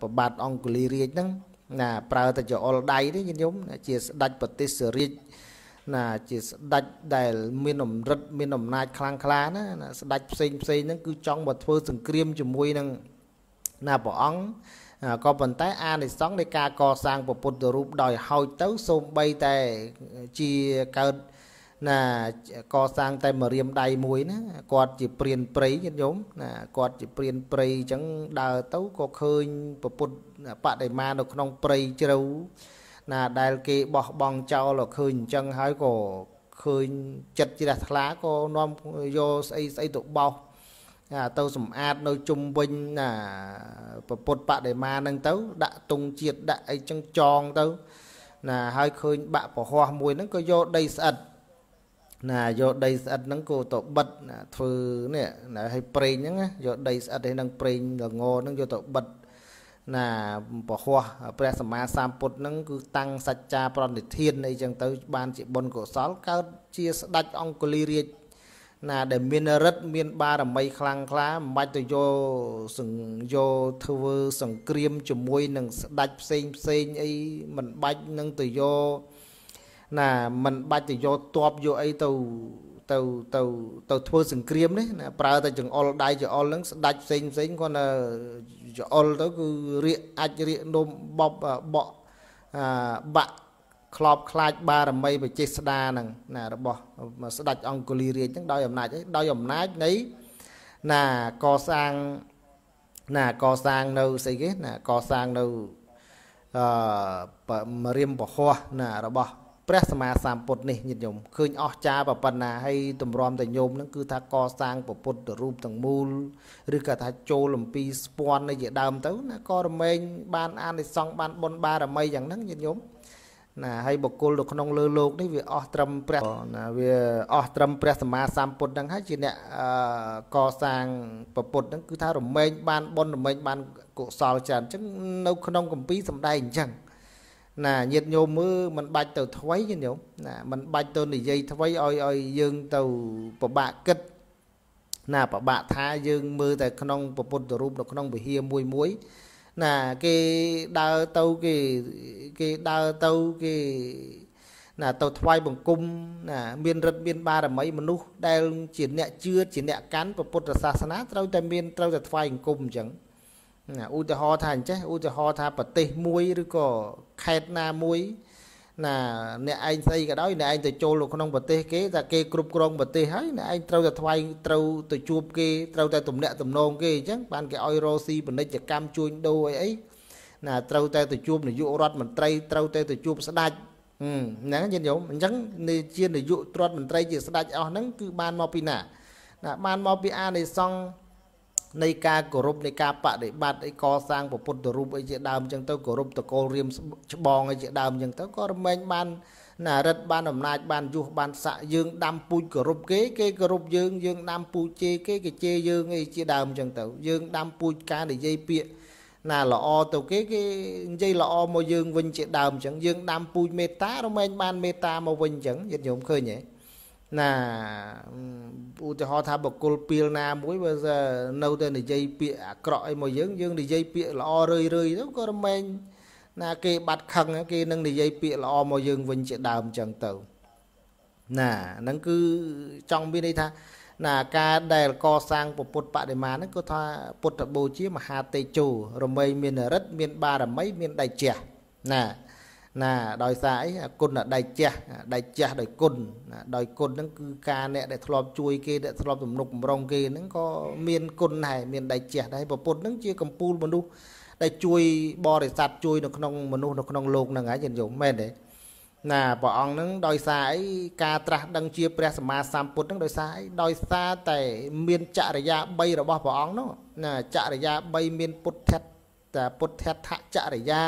ប្របាទអង្គលីរាជហ្នឹងណាប្រើតែចអល់ដៃទេញាតិញោមជាស្ដេចប្រទេសរាជណាជាស្ដេចដែល មានអំរិទ្ធមានអំណាចខ្លាំងក្លាណាណា ស្ដេចផ្សេងផ្សេងហ្នឹងគឺចង់មកធ្វើសង្គ្រាមជាមួយនឹងណាព្រះអង្គក៏ប៉ុន្តែ អានិសង្ឃនៃការកសាងពុទ្ធរូបដោយហោចទៅសូម្បីតែជាកើតណាកសាងតែមួយរៀមដៃមួយណាគាត់ជាព្រានព្រៃញាតិញោមណាគាត់ជាព្រានព្រៃអញ្ចឹងដើរទៅក៏ឃើញពពុទ្ធបដិមានៅក្នុងព្រៃជ្រៅណាដែលគេបោះបង់ចោលឃើញអញ្ចឹងហើយក៏ឃើញចិត្តជ្រះថ្លាក៏នាំយកស្អីស្អីទៅបោសណាទៅសម្អាតនៅជុំវិញណាពពុទ្ធបដិមាហ្នឹងទៅដាក់ទង់ជាតិដាក់អីចឹងចងទៅ ណាហើយឃើញបាក់ប្រហោះមួយហ្នឹងក៏យកដីស្អិតណាយកដីស្អិតហ្នឹងគោទៅបិទណាធ្វើនេះណាឲ្យប្រេងហ្នឹងយកដីស្អិតឯហ្នឹងប្រេងល្ងហ្នឹងយកទៅបិទណាពហោះព្រះសម្មាសម្ពុទ្ធហ្នឹងគឺតាំងសច្ចា ប្រណិធានអីចឹងទៅ បាន ជាបុណ្យកុសលកើតជាស្ដេចអង្គលីរាជណា ដែលមានរិទ្ធមាន បារមីខ្លាំងក្លាមិនបាច់ទៅយកសយកធ្វើសង្គ្រាមជាមួយនឹងស្ដេចផ្សេងផ្សេងអីមិនបាច់នឹងទៅយកណាមិនបាច់ទៅយកតបយកអីទៅទៅទៅទៅធ្វើសង្គ្រាមនេះណាប្រើតែចង្អុលដៃចង្អុលហ្នឹងស្ដាច់ផ្សេងផ្សេងគាត់ណាចង្អុលទៅគឺរៀកអាចរៀកនំបបបក់បាក់ខ្លោបខ្លាចបារមីបចេស្ដាហ្នឹង ណារបស់ ស្ដាច់អង្គលីរាជហ្នឹងដោយអំណាចដោយអំណាចនៃណាកសាងណាកសាងនៅស្អីគេណាកសាងនៅអឺមរៀមពហោះណារបស់ព្រះសម្មាសម្ពុទ្ធនេះញាតិញោមឃើញអស្ចារ្យប៉ុណ្ណាហើយតម្រាំតែញោមនឹងគឺថាកសាង ពុទ្ធរូបទាំងមូលឬក៏ថាចូលអំពីស្ពាន់នៃជាដើមទៅណាក៏រមែងបានអានិសង្សបានបុណ្យបារមីយ៉ាងហ្នឹងញាតិញោមណាហើយបុគ្គលនៅក្នុងលើលោកនេះវាអស់ត្រឹមព្រះណាវាអស់ត្រឹមព្រះសម្មាសម្ពុទ្ធហ្នឹងហើយជាអ្នកកសាងពុទ្ធហ្នឹងគឺថារមែងបានបុណ្យរមែងបានកុសលច្រើនអញ្ចឹងនៅក្នុងកម្ពីសំដែងអញ្ចឹងណាញាតិញោមមើលមិនបាច់ទៅថ្វីញាតិញោមណាមិនបាច់ទៅនិយាយថ្វីឲ្យឲ្យយើងទៅពិបាកគិតណាពិបាកថាយើងមើលតែក្នុងពុទ្ធរូបនៅក្នុងវិហារមួយមួយណាគេដើរទៅគេគេដើរទៅគេណាទៅថ្វាយបង្គំណាមានរិទ្ធមានបារមីមនុស្សដែល ជាអ្នកជឿជាអ្នកកាន់ពុទ្ធសាសនាត្រូវតែមានត្រូវតែថ្វាយបង្គំអញ្ចឹងណាឧទាហរណ៍ថាអញ្ចេះឧទាហរណ៍ថាប្រទេសមួយឬក៏ខេត្តណាមួយណាអ្នកឯងស្អីក៏ដោយអ្នកឯងទៅចូលនៅក្នុងប្រទេសគេតែគេគ្រប់គ្រងប្រទេសហើយអ្នកឯងត្រូវតែថ្វាយត្រូវទៅជួបគេត្រូវតែទំនាក់ទំនងគេអញ្ចឹងបានគេឲ្យរស់ស៊ីពាណិជ្ជកម្មជួញដូរអីអីណាត្រូវតែទៅជួបនាយករដ្ឋមន្ត្រីត្រូវតែទៅជួបស្ដេចហ្នឹងញាតិញោមអញ្ចឹងនេះជានាយករដ្ឋមន្ត្រីជាស្ដេចអស់ហ្នឹងគឺបានមកពីណាណាបានមកពីអានិសង្ឃនៃការគោរពនៃការបដិបត្តិអីកសាងពុទ្ធរូបអីជាដើមអញ្ចឹងទៅគោរពតកូលរៀមច្បងអីជាដើមអញ្ចឹងទៅក៏រមែងបានណារិទ្ធបានអំណាចបានយុះបានស័កយើងដាំពូជគោរពគេគេគោរពយើងយើងដាំពូជជេរគេគេជេរយើងអីជាដើមអញ្ចឹងទៅយើងដាំពូជការនិយាយពាក្យណាល្អទៅគេគេនិយាយល្អមកយើងវិញជាដើមអញ្ចឹងយើងដាំពូជមេត្តារមែងបានមេត្តាមកវិញអញ្ចឹងញាតិញោមឃើញទេណាឧទាហរណ៍ថាបកុលពីលណាមួយបើនៅតែនិយាយពាក្យអាក្រក់អីមកយើងយើងនិយាយពាក្យល្អរឿយរឿយទៅក៏រមែងណាគេបាត់ខឹងគេនឹងនិយាយពាក្យល្អមកយើងវិញជាដើមចឹងទៅណាហ្នឹងគឺចង់មានន័យថាណា ការដែលកសាងពុទ្ធបដិមាហ្នឹងគឺថាពុទ្ធបូជាមហាតេជោរមែងមានរិទ្ធមាន បារមីមានដៃជះណាណាដោយសារអីគុណដៃជះដៃជះដោយគុណណាដោយគុណហ្នឹងគឺការអ្នកដែលធ្លាប់ជួយ គេដែលធ្លាប់ទំនុកបំរុងគេហ្នឹងក៏មានគុណដែរមានដៃជះដែរប្រពន្ធហ្នឹងជាកម្ពូលមនុស្សដែលជួយបរិស័ទជួយនៅក្នុងមនុស្សនៅក្នុងលោកហ្នឹងហើយយល់មែនទេណាព្រះអង្គហ្នឹងដោយសារអីការត្រាស់ដឹងជា ព្រះសម្មាសម្ពុទ្ធហ្នឹងដោយសារអីដោយសារតែ មានចរិយា3របស់ព្រះអង្គនោះណាចរិយា3មានពុទ្ធិតពុទ្ធិដ្ឋចរិយា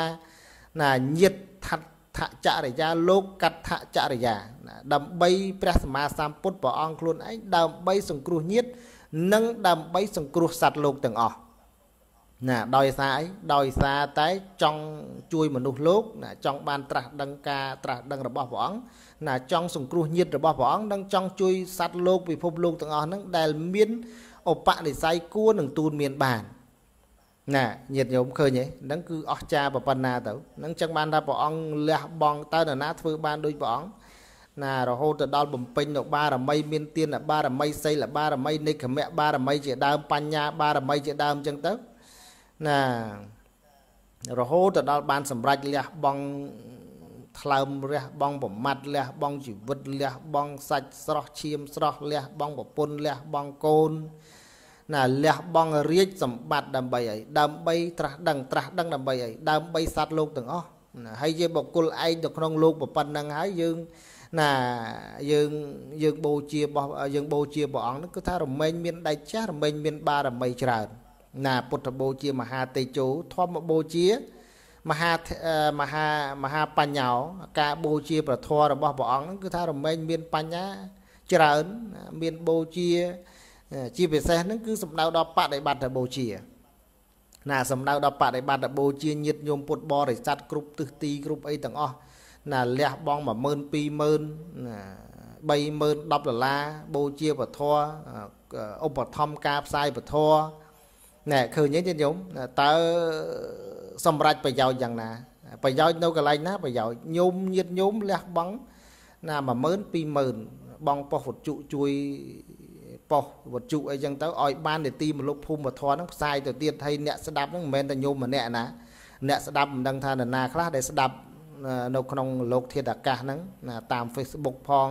ណាញាតិថាថចរិយា លោកកថចរិយាដើម្បីព្រះសម្មាសម្ពុទ្ធព្រះអង្គខ្លួនឯងដើម្បី សង្គ្រោះញាតិនិងដើម្បីសង្គ្រោះសត្វលោកទាំងអស់ណាដោយសារអីដោយសារតែចង់ជួយមនុស្សលោកណាចង់បានត្រាស់ ដឹងការត្រាស់ដឹងរបស់ព្រះអង្គណាចង់សង្គ្រោះញាតិរបស់ព្រះអង្គនិងចង់ជួយសត្វលោកពិភពលោកទាំងអស់ហ្នឹងដែលមានឧបនិស្ស័យគួរនឹងទូនមានបានណាញាតិញោមឃើញទេហ្នឹងគឺអស្ចារ្យប៉ុណ្ណាទៅហ្នឹងចឹងបានថាព្រះអង្គលះបង់តើនរណាធ្វើបានដូចព្រះអង្គណារហូតទៅដល់បំពេញនៅបារមីមានទាន បារមីសីលបារមីនិគមៈបារមីជាដើមបញ្ញាបារមីជាដើមចឹងទៅណារហូតទៅដល់បាន សម្រេចលះបង់ថ្លើមរះបងប្រមាត់លះបងជីវិតលះបងសាច់ស្រស់ឈាមស្រស់លះ បងប្រពន្ធលះបងកូនណាលះបង់រាជសម្បត្តិដើម្បីអីដើម្បីត្រាស់ដឹងត្រាស់ដឹងដើម្បីអីដើម្បីសត្វលោកទាំងអស់ណាហើយជាបុគ្គលឯងទៅក្នុងលោកប៉ុណ្ណឹងហើយយើងណាយើងយើងបូជារបស់យើងបូជាព្រះអង្គនោះគឺថារមែងមានដៃចាស់រមែងមាន បារមីច្រើនណាពុទ្ធបូជា មហាតេជោធម្មបូជាមហាមហាមហាបញ្ញោ ការបូជា ប្រធររបស់ព្រះអង្គនោះគឺថារមែងមានបញ្ញាច្រើនមានបូជាជាពិសេសហ្នឹងគឺសំដៅដល់បដិបត្តិបូជា ណាសំដៅដល់បដិបត្តិបូជាញាតញោមពុទ្ធបរិស័ទគ្រប់ទិសទីគ្រប់អីទាំងអស់ណាលះបង12000 20000ណា30000 10ដុល្លារបូជាពធឧបត្ថម្ភការផ្សាយពធណែឃើញទេញាតិញោមតើសម្រាប់ប្រយោជន៍យ៉ាងណាប្រយោជន៍នៅកន្លែងណាប្រយោជន៍ញោមញាតញោមលះបង់ណា10000 20000បងប៉ុស្តិ៍វត្ថុជួយប៉ុស្តិ៍វត្ថុអីចឹងទៅឲ្យបាននីតិមលុបភូមិវធនហ្នឹងផ្សាយទៅទៀតហើយអ្នកស្ដាប់ហ្នឹងមិនមែនតែញោមម្នាក់ណាអ្នកស្ដាប់មិនដឹងថានរណាខ្លះដែលស្ដាប់នៅក្នុងលោកធាតុអាកាសហ្នឹងណាតាម Facebook ផង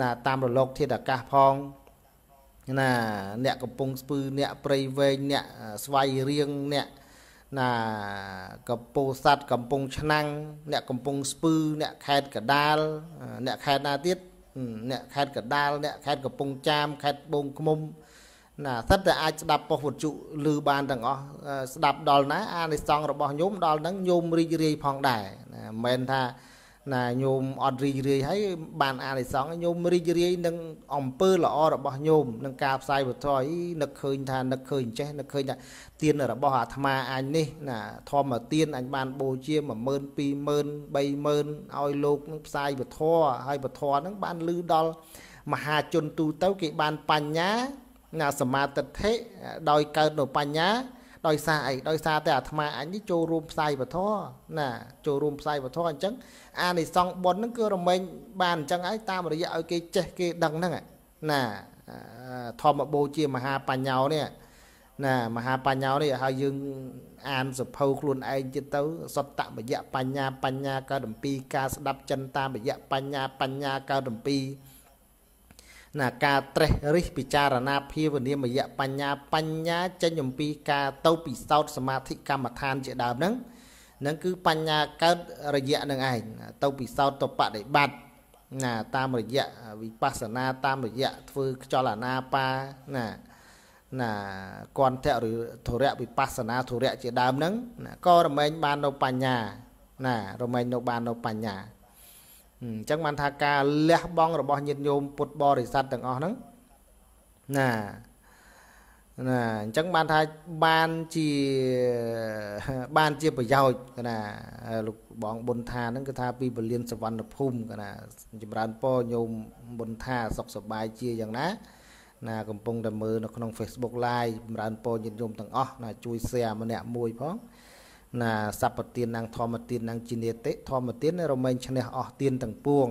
ណាតាមរលកធាតុអាកាសផងណាអ្នកកំពុងស្ពឺអ្នកព្រៃវែងអ្នកស្វាយរៀងអ្នកណាកំពូសัตว์កំពុងឆ្នាំងអ្នកកំពុងស្ពឺអ្នកខេតកដាលអ្នកខេតណាទៀតអ្នកខេត្តកដាលអ្នកខេត្តកំពង់ចាម ខេត្តត្បូងឃ្មុំណាសិតតែអាចស្ដាប់ប៉ុស្តិ៍វត្ថុឮបានទាំងអស់ស្ដាប់ដល់ណាអានិសង្ឃរបស់ញោមដល់នឹងញោមរីករាយផងដែរណាមិនមែនថាណាញោមអត់រីករាយហើយបានអានិសង្ឃញោមរីករាយនឹងអំពើល្អរបស់ញោមនឹងការផ្សាយពធអីនឹកឃើញ ថានឹកឃើញចេះនឹកឃើញថាទានរបស់អាត្មាអញនេះណាធម្មទានអញបានបូជា10000 20000 30000ឲ្យលោកនឹងផ្សាយពធហើយពធនឹងបានលឺដល់មហាជនទូទៅគេបានបញ្ញា ណាសមាទិដ្ឋិដោយកើតនៅបញ្ញាដោយសារអីដោយសារតែអាត្មាអញនេះចូលរួមផ្សាយពធណាចូលរួមផ្សាយពធអញ្ចឹងអានិសងបុណ្យហ្នឹងគឺរមែងបានអញ្ចឹងហើយតាមរយៈឲ្យគេចេះគេដឹងហ្នឹងណាធម្មបូជាមហាបញ្ញោនេះណាមហាបញ្ញោនេះហើយយើង អានសភៅខ្លួនឯងទៀតទៅ សតតបយៈបញ្ញាបញ្ញាកើតអំពីការស្ដាប់ចិនតាមរយៈបញ្ញាបញ្ញាកើតអំពីណាការត្រេះរិះពិចារណាភាវនាមយៈបញ្ញាបញ្ញាចេញអំពីការទៅពិសោធន៍សមាធិកម្មដ្ឋានជាដើមហ្នឹងនឹងគឺបញ្ញាកើតរយៈនឹងឯងទៅពិសោធន៍ទៅបដិបត្តិណាតាមរយៈវិបស្សនាតាមរយៈធ្វើខ្យល់អាណាបាណាណាគន្ធៈឬធរៈវិបស្សនាធរៈជាដើមហ្នឹងណាក៏រមែងបាននៅបញ្ញា ណារមែងនៅបាននៅបញ្ញាអញ្ចឹងបានថាការលះបង់របស់ញាតិញោមពុទ្ធបរិស័ទទាំងអស់ហ្នឹងណាណាអញ្ចឹងបានថាបានជាបានជាប្រយោជន៍កណាលោកបងប៊ុនថាហ្នឹងគឺថាពីពលានសវណ្ណភូមិកណាចម្រើនពរញោមប៊ុនថាសុខសប្បាយជាយ៉ាងណា ណាកំពុងតែមើលនៅក្នុង Facebook Live ចម្រើនពរញាតិញោមទាំងអស់ណាជួយ share ម្នាក់មួយផងណាណាសពទាននាងធម្មទាននាងជីនេតិធម្មទានរមែងឈ្នះអស់ទានទាំងពួង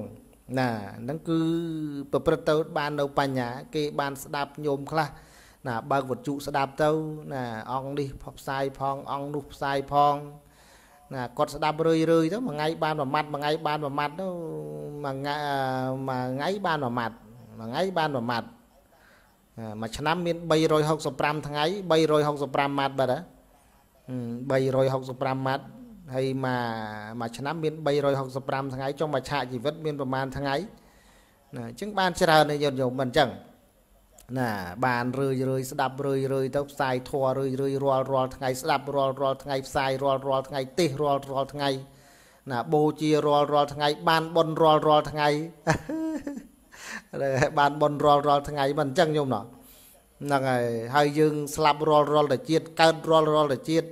ណាហ្នឹងគឺប្រព្រឹត្តទៅបាននៅបញ្ញា គេបានស្ដាប់ញោមខ្លះណា បើកវត្ថុស្ដាប់ទៅណាអង្គនេះផ្សាយផងអង្គនោះផ្សាយផង ណាគាត់ស្ដាប់រឿយរឿយទៅមួយថ្ងៃ បានមួយម៉ាត់មួយថ្ងៃ បានមួយម៉ាត់ទៅមួយថ្ងៃមួយថ្ងៃបានមួយម៉ាត់មួយថ្ងៃបានមួយម៉ាត់មួយឆ្នាំមាន365ថ្ងៃ365ម៉ាត់បាទ365ម៉ាត់ហើយមួយមួយឆ្នាំមាន365ថ្ងៃចុងមួយឆាកជីវិត មានប្រមាណថ្ងៃ ណាអញ្ចឹងបានច្រើនយល់យល់មិនអញ្ចឹងណាបានរឿយរឿយស្ដាប់រឿយរឿយទៅផ្សាយធัวរឿយរឿយរាល់រាល់ថ្ងៃស្ដាប់រាល់រាល់ថ្ងៃផ្សាយរាល់រាល់ថ្ងៃទេសរាល់រាល់ថ្ងៃណាបូជារាល់រាល់ថ្ងៃ បានបន់រាល់រាល់ថ្ងៃបានបន់រាល់រាល់ថ្ងៃមិនអញ្ចឹងញោមណោះហ្នឹងហើយហើយយើង ស្លាប់រាល់រាល់តែជាតិកើតរាល់រាល់តែជាតិ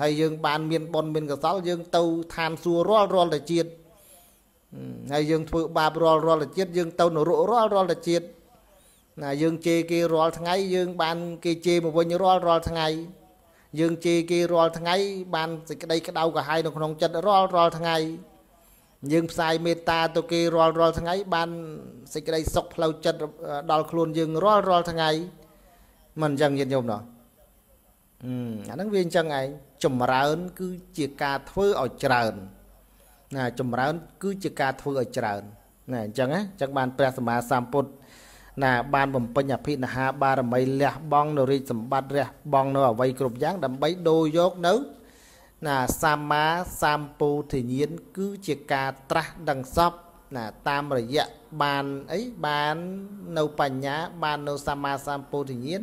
ហើយយើងបានមានប៉ុន មានកសលយើងទៅឋានសួគ៌រាល់រាល់តែជាតិហើយយើងធ្វើបាបរាល់រាល់តែជាតិយើង ទៅនរករាល់រាល់តែជាតិណាយើងជេរគេរាល់ថ្ងៃ យើងបានគេជេរមកវិញរាល់រាល់ថ្ងៃយើងជេរគេរាល់ថ្ងៃបានសេចក្តីក្តៅក្រហាយនៅក្នុងចិត្តរាល់រាល់ថ្ងៃ យើងផ្សាយមេត្តាទៅគេរាល់រាល់ថ្ងៃ បានសេចក្តីសុខផ្លូវចិត្តដល់ខ្លួនយើងរាល់រាល់ថ្ងៃ មិនអញ្ចឹងញាតិញោមណោះអាហ្នឹងវាអញ្ចឹងឯងចម្រើន គឺជាការធ្វើឲ្យច្រើន ណាចម្រើនគឺជាការធ្វើឲ្យច្រើនណាអញ្ចឹងណាអញ្ចឹងបានព្រះសម្មាសម្ពុទ្ធណាបាន បំពេញអភិនិហាបារមីលះបង់នៅរាជសម្បត្តិរះបង់នៅអវ័យគ្រប់យ៉ាងដើម្បីដូរយកនៅណាសម្មាសម្ពោធិញ្ញាណគឺជាការត្រាស់ដឹងសពណាតាមរយៈបានអីបាននៅបញ្ញាបាននៅសម្មាសម្ពោធិញ្ញាណ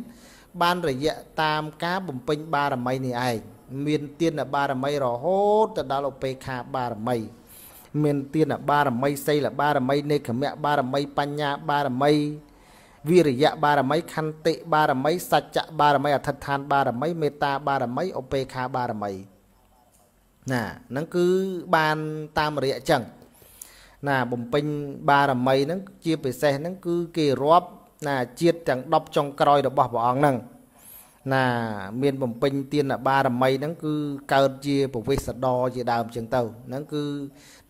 បានរយៈតាមការ បំពេញ បារមីនេះឯងមានទានបារមីរហូតទៅដល់ឧបេក្ខាបារមី មានទាន បារមីសីលបារមីនេកមៈបារមីបញ្ញាបារមីវិរិយៈបារមីខន្តិបារមីសច្ចៈបារមីអធិដ្ឋាន បារមីមេត្តា បារមីឧបេក្ខាបារមីណាហ្នឹងគឺបានតាមរយៈចឹង ណាបំពេញបារមីហ្នឹង ជាពិសេសហ្នឹងគឺគេរាប់ណាជាតិទាំង10ចុងក្រោយរបស់ព្រះអង្គហ្នឹងណា មានបំពេញទានបារមីហ្នឹងគឺកើតជាពវេសដរ ជាដើមចឹងទៅហ្នឹងគឺ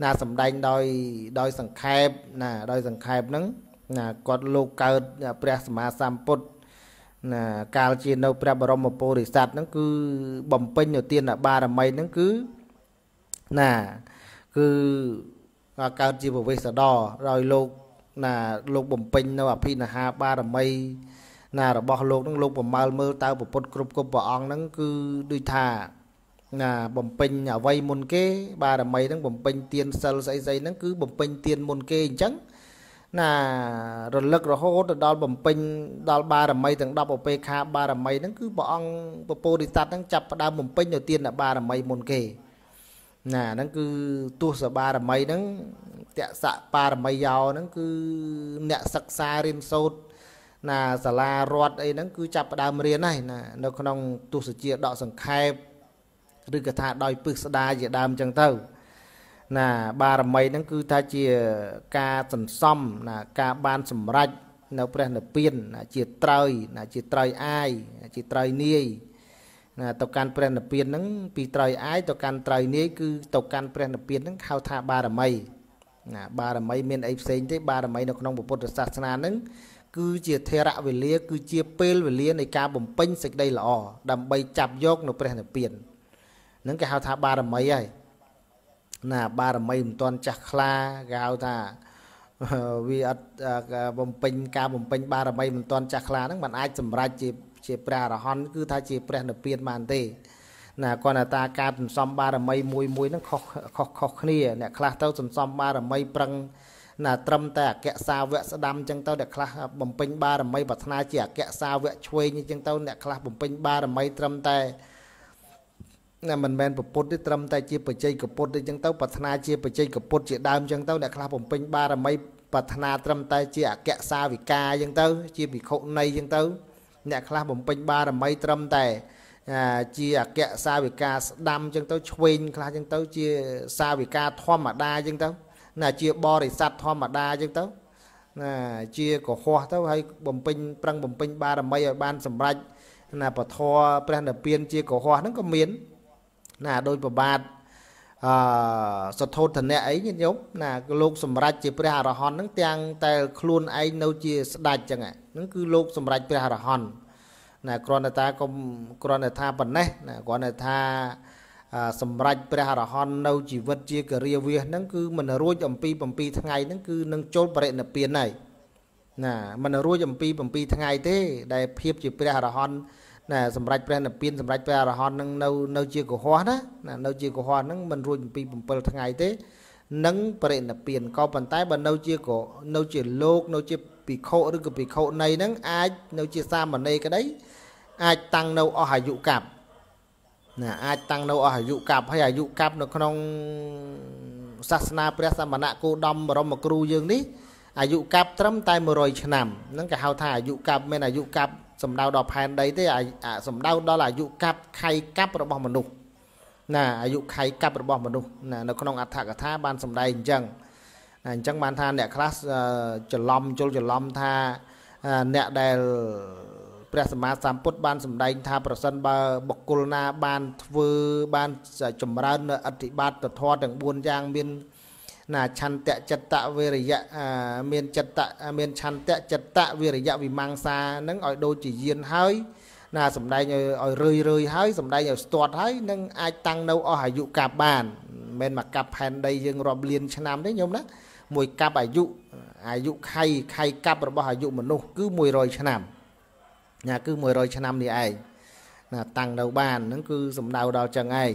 ណាសំដែងដោយដោយ សង្ខេបណាដោយ សង្ខេបហ្នឹងណាគាត់លោកកើតព្រះសម្មាសម្ពុទ្ធណាកាលជានៅព្រះបរមពុរិស័ទហ្នឹងគឺបំពេញទានបារមីហ្នឹងគឺណាគឺកើតជាពវេសដរដោយលោកណាលោកបំពេញនៅអភិនិហាបារមី ណារបស់លោកនឹងលោកប្រមើលមើលតើពុទ្ធគ្រប់គ្រប់ព្រះអង្គនឹងគឺដូចថា ណាបំពេញអវ័យមុនគេ បារមីនឹងបំពេញទានសិលស្អីស្អីហ្នឹងគឺបំពេញទានមុនគេអញ្ចឹងណារលឹករហូតទៅដល់បំពេញដល់បារមីទាំង10អបេខាបារមីហ្នឹងគឺព្រះអង្គពពោធិសត្វហ្នឹងចាប់ផ្ដើមបំពេញនៅទានបារមីមុនគេណាហ្នឹងគឺទស្សបារមីហ្នឹងតសបារមីយោហ្នឹងគឺអ្នកសិក្សារៀនសូត្រណាសាលារដ្ឋអីហ្នឹងគឺ ចាប់ផ្ដើមរៀនហើយណានៅក្នុងទស្សជាដកសង្ខេបឬកថាដោយពឹកស្ដាជាដើមចឹងទៅណាបារមីហ្នឹងគឺថាជាការសន្សំណាការបានសម្រេចនៅ ព្រះនិព្វានណាជាត្រើយណាជាត្រើយអាយជាត្រើយនាយណាណាទៅកាន់ព្រះនិព្វានហ្នឹងពីត្រៃអាយទៅកាន់ត្រៃនាយគឺទៅកាន់ព្រះនិព្វានហ្នឹងហៅថាបារមីណាបារមីមានអីផ្សេងទេបារមីនៅក្នុងពុទ្ធសាសនាហ្នឹងគឺជាធរវេលាគឺជាពេលវេលានៃការបំពេញសេចក្តីល្អដើម្បីចាប់យកនៅព្រះនិព្វានហ្នឹងគេហៅថាបារមីហើយណាបារមីមិនទាន់ចាស់ខ្លាគេហៅថាវាអត់បំពេញការបំពេញបារមីមិនទាន់ចាស់ខ្លាហ្នឹងมันអាចសម្រេចជាជាព្រះអរហន្តគឺថាជាព្រះនិព្វានបានទេ ណាគាត់ថាការសន្សំបារមីមួយមួយហ្នឹងខុសខុសខុសគ្នាអ្នកខ្លះទៅសន្សំបារមី ប្រឹងណាត្រឹមតែអក្សសាវៈស្ដាំអញ្ចឹងទៅអ្នកខ្លះបំពេញបារមីប្រាថ្នាជាអក្សសាវៈឆ្វេងអញ្ចឹងទៅអ្នកខ្លះបំពេញបារមីត្រឹមតែណាមិនមែនប្រពុតទេត្រឹមតែ ជាបច្ចេកពុទ្ធទេអញ្ចឹងទៅប្រាថ្នាជាបច្ចេកពុទ្ធជាដើមអញ្ចឹងទៅអ្នកខ្លះបំពេញបារមីប្រាថ្នាត្រឹមតែជាអក្សសាវិកាអញ្ចឹងទៅ ជាភិក្ខុណីអញ្ចឹងទៅអ្នកខ្លះបំពេញបារមី ត្រឹមតែជាអគ្គសាវិកាស្ដាំអញ្ចឹងទៅឆ្វេងខ្លះអញ្ចឹងទៅ ជា សាវិកាធម្មតាអញ្ចឹងទៅណាជាបរិស័ទធម្មតាអញ្ចឹងទៅណាជាកុហកទៅ ហើយបំពេញប្រឹងបំពេញបារមីឲ្យបានសម្រេចណាពធព្រះនិព្វានជាកុហកហ្នឹងក៏មានណាដោយប្របាទអឺសទ្ធោធនៈអីញាតិញោមណាលោកសម្រេចជាព្រះអរហន្តហ្នឹងទាំងតែខ្លួនឯងនៅជាស្ដេចចឹងហ្នឹងគឺលោកសម្រេចព្រះអរហន្តណាគ្រាន់តែថាកុំគ្រាន់តែថាប៉ុណ្ណេះណាគ្រាន់តែថាសម្រេចព្រះអរហន្តនៅជីវិតជាករាវាសហ្នឹងគឺមិនរួចអំពី7ថ្ងៃហ្នឹងគឺនឹងចូលបរិនិព្វានហើយណាមិនរួចអំពី7ថ្ងៃទេ ដែលភាពជាព្រះអរហន្តណាសម្រាប់ព្រះនិព្វានសម្រាប់ព្រះអរហន្តនឹងនៅនៅជាកុហកណាណានៅជាកុហកនឹងមិនរួច ពី7ថ្ងៃទេនឹងបរិណិព្វានក៏ប៉ុន្តែបើនៅជាក៏នៅជាលោក នៅជាភិក្ខុឬក៏ភិក្ខុនៃនឹងអាចនៅជាសាមណេរក្តី អាចតាំងនៅអស់អាយុកាប់ណាអាចតាំងនៅអស់អាយុកាប់ហើយអាយុកាប់នៅក្នុងសាសនាព្រះសមណគោដមបរមគ្រូយើងនេះអាយុកាប់ត្រឹមតែ100ឆ្នាំហ្នឹងគេហៅ ថាអាយុកាប់មានអាយុកាប់សំដៅដល់ផែនដីទេអាសំដៅដល់អាយុកាប់ខៃកាប់របស់មនុស្សណាអាយុខៃកាប់របស់មនុស្សណានៅក្នុងអត្ថកថាបានសម្ដែងអញ្ចឹងអញ្ចឹងបានថាអ្នកខ្លះច្រឡំជលច្រឡំថាអ្នកដែលព្រះសម្មាសម្ពុទ្ធបានសម្ដែងថាប្រសិនបើបុគ្គលណាបានធ្វើបានចម្រើននៅអធិបាតធម៌ទាំង4យ៉ាងមានណាឆន្ទៈចិត្តវេរយៈមានចិត្តមានឆន្ទៈចិត្តវេរយៈវិមង្សានឹងឲ្យដូចជាយានហើយណាសំដែងឲ្យរឿយរឿយហើយសំដែងឲ្យស្ទាត់ហើយនឹងអាចតាំងនៅអស់អាយុកាប់បានមិនមកកាប់ផែនដីយើងរាប់លានឆ្នាំទេញោមណាមួយកាប់អាយុអាយុខៃខៃកាប់របស់អាយុមនុស្សគឺ100ឆ្នាំណាគឺ100ឆ្នាំនេះឯងណា តាំងនៅបានហ្នឹងគឺសំដៅដល់ចឹងឯង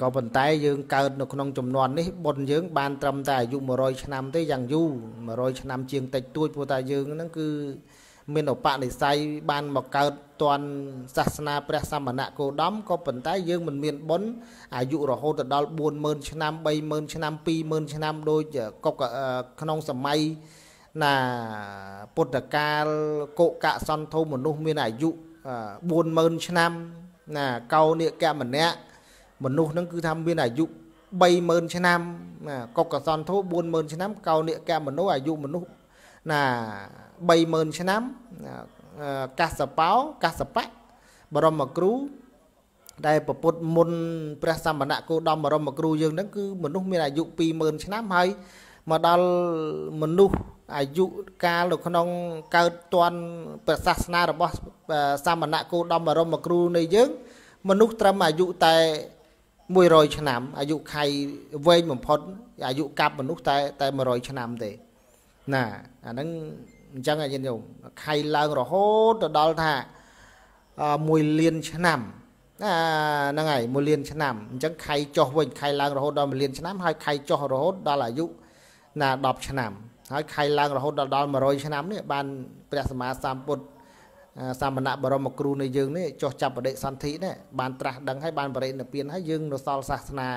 ក៏ប៉ុន្តែយើងកើតនៅក្នុងចំនួននេះបុណ្យយើងបាន ត្រឹមតែអាយុ100ឆ្នាំទេយ៉ាងយូរ100ឆ្នាំជាងតិចតួចព្រោះតែយើងហ្នឹងគឺមានឧបនិស្ស័យបាន មកកើតតាន់សាសនាព្រះសមណគោដមក៏ប៉ុន្តែយើងមិនមានបុណ្យអាយុរហូតដល់40000ឆ្នាំ30000ឆ្នាំ20000ឆ្នាំដូចកុកក្នុងសម័យណាពុទ្ធកាលកុកៈសន្ធោមនុស្សមានអាយុ40000ឆ្នាំណាកោនិកៈម្នាក់មនុស្សហ្នឹងគឺថាមានអាយុ30000ឆ្នាំណាកុកកសន្ធោ40000ឆ្នាំកោនិកមនុស្សអាយុមនុស្សណា30000ឆ្នាំកាសបោកាសបៈបរមគ្រូដែលប្រពុតមុនព្រះសម្បណៈគោដំបរមគ្រូយើងហ្នឹងគឺមនុស្សមានអាយុ20000ឆ្នាំហើយមកដល់មនុស្សអាយុកាលនៅក្នុងកើតតន់ព្រះសាសនារបស់សម្បណៈគោដំបរមគ្រូនៃយើង មនុស្សត្រឹមអាយុតែ100ឆ្នាំ អាយុខៃវែងបំផុត អាយុកាប់មនុស្សតែតែ100ឆ្នាំទេណាអាហ្នឹងអញ្ចឹងអាយញោមខៃឡើងរហូតទៅដល់ថា1លានឆ្នាំណាហ្នឹងហើយ1លាន ឆ្នាំអញ្ចឹងខៃចុះវិញខៃឡើងរហូតដល់1លានឆ្នាំហើយខៃចុះរហូតដល់អាយុណា10ឆ្នាំហើយខៃឡើងរហូតដល់ដល់100ឆ្នាំនេះបានព្រះសម្មាសម្ពុទ្ធសាមណៈបរមគ្រូនៃយើងនេះចោះចាប់បដិសន្ធិនេះបានត្រាស់ដឹងហើយបានបរិនិព្វានហើយយើងនៅសល់សាសនា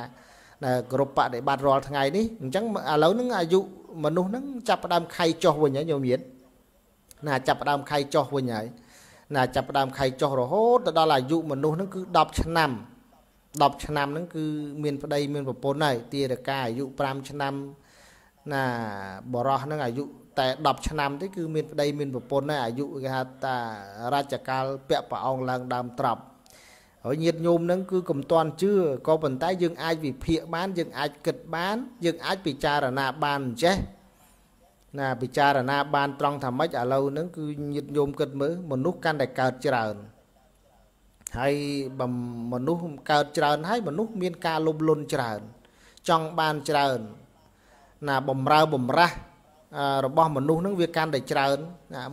គ្រប់បដិបត្តិរាល់ថ្ងៃនេះអញ្ចឹងឥឡូវហ្នឹងអាយុមនុស្សហ្នឹងចាប់ផ្ដើមខៃចោះវិញហើយញោមញាតណាចាប់ផ្ដើមខៃចោះវិញហើយណាចាប់ផ្ដើមខៃចោះរហូតទៅដល់អាយុមនុស្សហ្នឹងគឺ10ឆ្នាំ10ឆ្នាំហ្នឹងគឺមានប្តីមានប្រពន្ធហើយទារកាអាយុ5ឆ្នាំណាបរោះហ្នឹងអាយុតែ10ឆ្នាំទេគឺមានប្តីមានប្រពន្ធហើយអាយុគេហៅថារាជកាលពាក់ប្រអងឡើងដើមត្រប់ហើយញាតិញោមនឹង គឺកំតាន់ជឿក៏ប៉ុន្តែ យើងអាចវិភាគបាន យើងអាចគិតបាន យើងអាចពិចារណាបានអញ្ចេះណាពិចារណាបានត្រង់ថាម៉េចឥឡូវហ្នឹងគឺញាតិញោមគិតមើលមនុស្សកាន់តែកើតច្រើនហើយបំមនុស្សកើតច្រើនហើយមនុស្សមាន ការលោភលន់ច្រើនចង់បានច្រើនណាបំរើបំរាស់របស់មនុស្សហ្នឹងវាកាន់តែច្រើន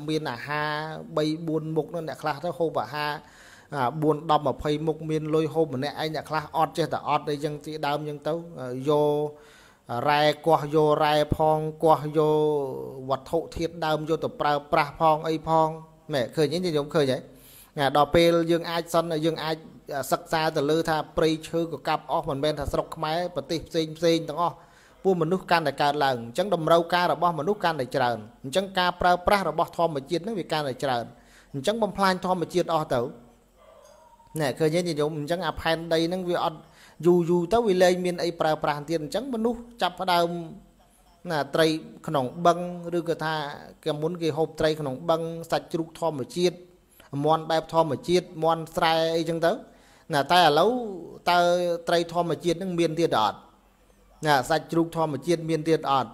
មានអាហារ3 4មុខហ្នឹងអ្នកខ្លះទៅហូបអាហារ4 10 20មុខមានលុយហូបម្នាក់ឯងអ្នកខ្លះអត់ចេះតែអត់អីចឹងទីដើមចឹងទៅយករ៉ែកោះយករ៉ែផងកោះយកវត្ថុធាតុដើមយកទៅប្រើប្រាស់ផង អីផងមែនឃើញទេខ្ញុំឃើញហើយណាដល់ពេលយើងអាចសិនយើងអាចសិក្សាទៅលើថាព្រៃឈើក៏កាប់អស់មិនមែនថាស្រុកខ្មែរប្រទេសផ្សេងផ្សេងទាំងអស់ពោះមនុស្សកាន់តែកើតឡើងអញ្ចឹងតម្រូវការរបស់មនុស្សកាន់តែច្រើនអញ្ចឹងការប្រើប្រាស់របស់ធម្មជាតិនឹងវាកាន់តែច្រើនអញ្ចឹងបំផ្លាញធម្មជាតិអស់ទៅណែឃើញទេញោមអញ្ចឹងអាផែនដីនឹងវាអត់យូរយូរទៅវាលែងមានអីប្រើប្រាស់ទៀតអញ្ចឹងមនុស្សចាប់ផ្ដើមណាត្រីក្នុងបឹងឬក៏ថាគេមុន គេហូបត្រីក្នុងបឹងសាច់ជ្រូកធម្មជាតិមន់បែបធម្មជាតិមន់ស្រែអីចឹងទៅណាតែឥឡូវតើត្រីធម្មជាតិនឹងមានទៀតអត់ណាសាច់ជ្រូកធម្មជាតិមានទៀតអត់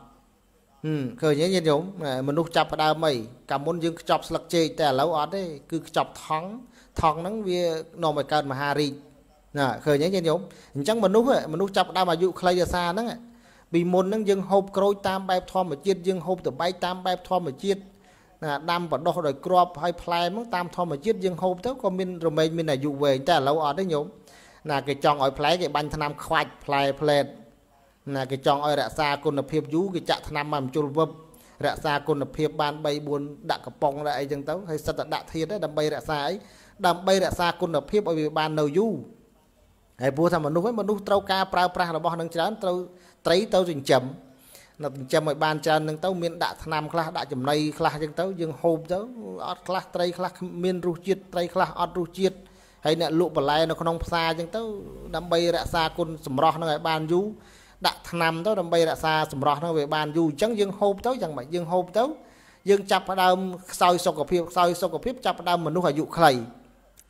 ឃើញទេញាតិញោមមនុស្សចាប់ផ្ដើមអីកាលមុនយើងខ្ចប់ស្លឹកចេកតែឥឡូវអត់ទេគឺខ្ចប់ថងថងហ្នឹងវានាំឲ្យកើតមហារីកណាឃើញទេញាតិញោមអញ្ចឹងមនុស្សមនុស្សចាប់ផ្ដើមអាយុខ្លីអាសាហ្នឹងពីមុនហ្នឹងយើងហូបក្រូចតាមបែបធម្មជាតិយើងហូបតបែកតាមបែបធម្មជាតិណាដាំបដោះដោយក្របហើយផ្លែមកតាមធម្មជាតិយើងហូបទៅក៏មានរមែងមានអាយុវែងតែឥឡូវអត់ទេញោមណាគេចង់ឲ្យផ្លែគេបាញ់ថ្នាំខ្វាច់ផ្លែផ្លែតណាគេចង់ឲ្យរក្សាគុណភាពយូរគេចាក់ថ្នាំមកបញ្ជុលវឹបរក្សាគុណភាពបាន3 4ដាក់កំប៉ុងដាក់អីចឹងទៅហើយសិតតែដាក់ធាតដើម្បីរក្សាអីដើម្បីរក្សាគុណភាពឲ្យវាបាននៅយូរហើយព្រោះថាមនុស្សហ្នឹងមនុស្សត្រូវការប្រើប្រាស់របស់នឹងច្រើនត្រូវត្រីទៅចិញ្ចឹមនៅចិញ្ចឹមឲ្យបានច្រើនហ្នឹងទៅមានដាក់ថ្នាំខ្លះដាក់ចំណីខ្លះចឹងទៅយើងហូបទៅអត់ខ្លះ ត្រីខ្លះមានរសជាតិត្រីខ្លះអត់រសជាតិហើយអ្នកលក់បន្លែនៅក្នុងផ្សារចឹងទៅដើម្បីរក្សាគុណសម្រស់ហ្នឹងឲ្យបានយូរដាក់ថ្នាំទៅដើម្បីរក្សាសម្រស់ហ្នឹងវាបានយូរអញ្ចឹងយើងហូបទៅយ៉ាងម៉េចយើងហូបទៅយើងចាប់ផ្ដើមខ្សោយសុខភាពខ្សោយសុខភាពចាប់ផ្ដើមមនុស្សអាយុខ្លី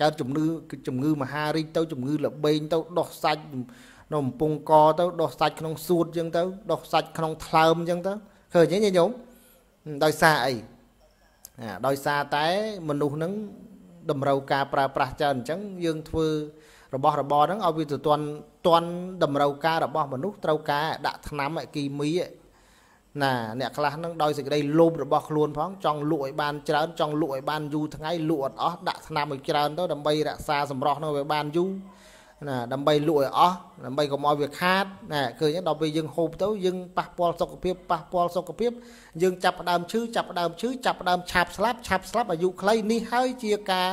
កើតជំងឺជំងឺមហារីកទៅជំងឺលបែងទៅដោះសាច់នៅកំពង់កទៅដោះសាច់ក្នុងសួតអញ្ចឹងទៅដោះសាច់ក្នុងថ្លើមអញ្ចឹងទៅឃើញទេញោមដោយសារអីដោយសារតែមនុស្សនឹងតម្រូវការប្រើប្រាស់ច្រើនអញ្ចឹងយើងធ្វើរបស់របរហ្នឹងឲ្យវាទៅទាន់ទាន់តម្រូវការរបស់មនុស្សត្រូវការដាក់ថ្នាំគីមីណាអ្នកខ្លះហ្នឹងដោយសេចក្តីលោភរបស់ខ្លួនផងចង់លក់ឲ្យបានច្រើនចង់លក់ឲ្យបានយូរថ្ងៃលក់អត់អស់ដាក់ថ្នាំឲ្យច្រើនទៅដើម្បីរក្សាសម្រស់ហ្នឹងឲ្យបានយូរណាដើម្បីលក់ឲ្យអស់ដើម្បីកុំឲ្យវាខាតណាឃើញដល់ពេលយើងហូបទៅយើងប៉ះពាល់សុខភាពប៉ះពាល់សុខភាពយើងចាប់ផ្ដើមឈឺចាប់ផ្ដើមឈឺចាប់ផ្ដើមឆាប់ស្លាប់ឆាប់ស្លាប់អាយុខ្លីនេះហើយជាការ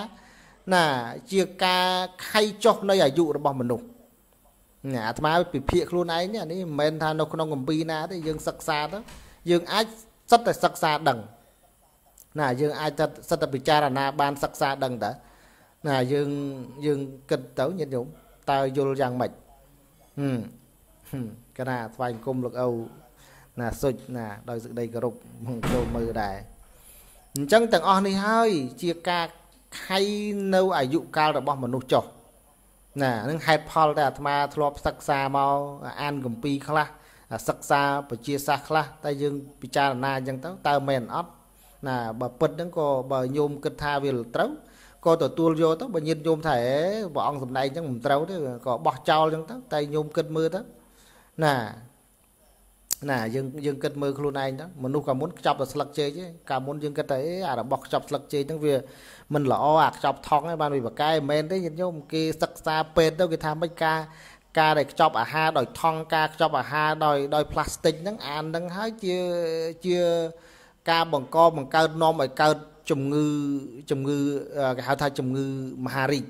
ណាជាការខៃចុះនៃអាយុរបស់មនុស្សណាអាត្មាពិភាក្សាខ្លួនឯងនេះនេះមិនមែនថានៅក្នុងកម្ពីណាទេយើងសិក្សាទៅយើងអាចសិតតែសិក្សាដឹងណាយើងអាចតែសិតតែពិចារណាបានសិក្សាដឹងតាណាយើងយើងគិតទៅញាតិញោមតើយល់យ៉ាងម៉េចហឹមកណាថ្វាយគុំលោកអូវណាសុចណាដោយសេចក្តីគោរពមកចូលមើលដែរអញ្ចឹងទាំងអស់នេះហើយជាការខៃនៅអាយុកាលរបស់មនុស្សចុះណានឹងហេតុផលតែអាត្មា ធ្លាប់សិក្សាមកអានគម្ពីរខ្លះសិក្សាពជាសាស្ត្រខ្លះតែយើងពិចារណាអញ្ចឹងទៅតើមែនអត់ណាបើពិតហ្នឹងក៏បើញោមគិតថាវាត្រូវក៏ទទួលយកទៅបើញាតញោមថាអេព្រះអង្គសម្ដែងអញ្ចឹងមិនត្រូវទេក៏បោះចោលអញ្ចឹងទៅតែញោមគិតមើលទៅណាណាយើងយើងគិតមើលខ្លួនឯងទៅមនុស្សកាលមុនខ្ចប់តែស្លឹកចេកទេកាលមុនយើងគិតតែអេអារបស់ខ្ចប់ស្លឹកចេកហ្នឹងវាមិនល្អអាខ្ចប់ថង់ឯងបានវាបកកែមិនមែនទេញាតិញោមគេសិក្សាពេទ្យទៅគេថាមិនការការដែលខ្ចប់អាហារដោយថង់ការខ្ចប់អាហារដោយដោយផ្លាស្ទិកហ្នឹងអានឹងហើយជាជាការបង្កបង្កើតនាំឲ្យកើតជំងឺជំងឺគេហៅថាជំងឺមហារីក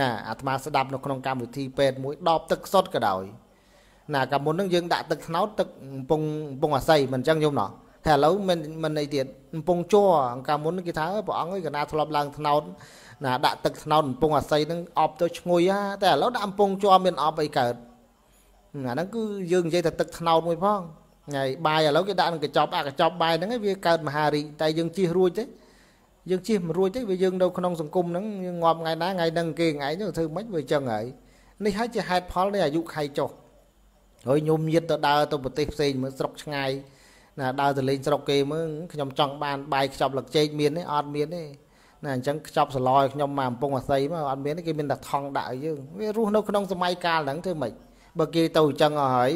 ណាអាត្មាស្ដាប់នៅក្នុងកម្មវិធីពេទ្យមួយដបទឹកសុទ្ធក៏ដោយណាកាលមុនហ្នឹងយើងដាក់ទឹកថ្នោតទឹកកំពុងកំពុងអាស័យមិនអញ្ចឹងយំណោះតែឥឡូវមិនមិនអីទៀតកំពុងជောកាលមុនគេថាព្រះអង្គឯងកណាធ្លាប់ឡើងថ្នោតណាដាក់ទឹកថ្នោតកំពុងអាស័យហ្នឹងអប់ទៅឈ្ងុយហាតែឥឡូវដាក់កំពុងជောមានអប់អីកើតអាហ្នឹងគឺយើងនិយាយថាទឹកថ្នោតមួយផងថ្ងៃបាយឥឡូវគេដាក់នឹងកញ្ចប់អាកញ្ចប់បាយហ្នឹងឯងវាកើតមហារីកតែយើងជិះរួចទេយើងជិះមិនរួចទេវាយើងនៅក្នុងសង្គមហ្នឹងយើងងាប់ថ្ងៃណាថ្ងៃហ្នឹងគេថ្ងៃហ្នឹងធ្វើម៉េចវាអញ្ចឹងហើយនេះហើយជាហេតុផលនៃអាយុខៃចុះហើយញោមញាតទៅដើរទៅប្រទេសផ្សេងមើលស្រុកឆ្ងាយណាដើរទៅលេងស្រុកគេមើលខ្ញុំចង់បានបាយខ្ចប់លឹកចេកមានទេអត់មានទេណាអញ្ចឹងខ្ចប់សឡឲ្យខ្ញុំមកកំពង់អាស័យមកអត់មានទេគេមានតែថងដាក់ឲ្យយើងវារស់នៅក្នុងសម័យកាលហ្នឹងធ្វើម៉េចបើគេទៅអញ្ចឹងអស់ហើយ